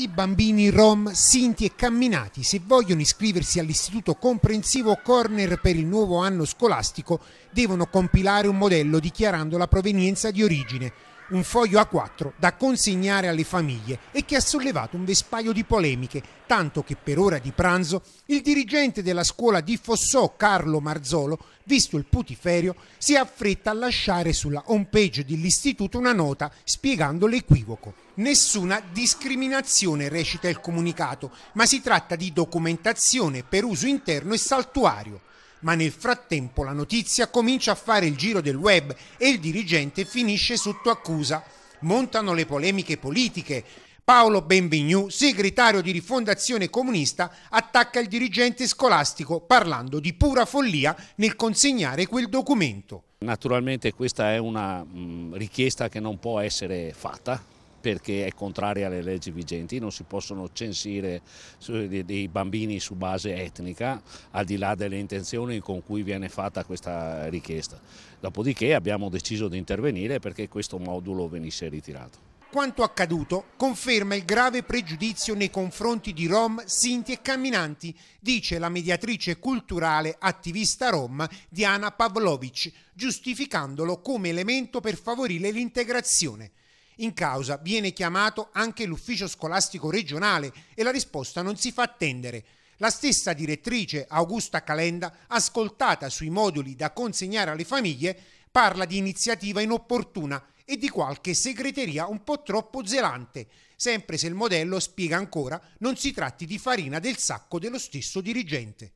I bambini rom, sinti e camminati, se vogliono iscriversi all'istituto comprensivo Corner per il nuovo anno scolastico, devono compilare un modello dichiarando la provenienza di origine un foglio A4 da consegnare alle famiglie e che ha sollevato un vespaio di polemiche, tanto che per ora di pranzo il dirigente della scuola di Fossò, Carlo Marzolo, visto il putiferio, si affretta a lasciare sulla homepage dell'istituto una nota spiegando l'equivoco. Nessuna discriminazione recita il comunicato, ma si tratta di documentazione per uso interno e saltuario ma nel frattempo la notizia comincia a fare il giro del web e il dirigente finisce sotto accusa. Montano le polemiche politiche. Paolo Benvenu, segretario di Rifondazione Comunista, attacca il dirigente scolastico parlando di pura follia nel consegnare quel documento. Naturalmente questa è una mm, richiesta che non può essere fatta, perché è contraria alle leggi vigenti, non si possono censire dei bambini su base etnica, al di là delle intenzioni con cui viene fatta questa richiesta. Dopodiché abbiamo deciso di intervenire perché questo modulo venisse ritirato. Quanto accaduto conferma il grave pregiudizio nei confronti di Rom, Sinti e Camminanti, dice la mediatrice culturale attivista rom Diana Pavlovic, giustificandolo come elemento per favorire l'integrazione. In causa viene chiamato anche l'ufficio scolastico regionale e la risposta non si fa attendere. La stessa direttrice Augusta Calenda, ascoltata sui moduli da consegnare alle famiglie, parla di iniziativa inopportuna e di qualche segreteria un po' troppo zelante, sempre se il modello, spiega ancora, non si tratti di farina del sacco dello stesso dirigente.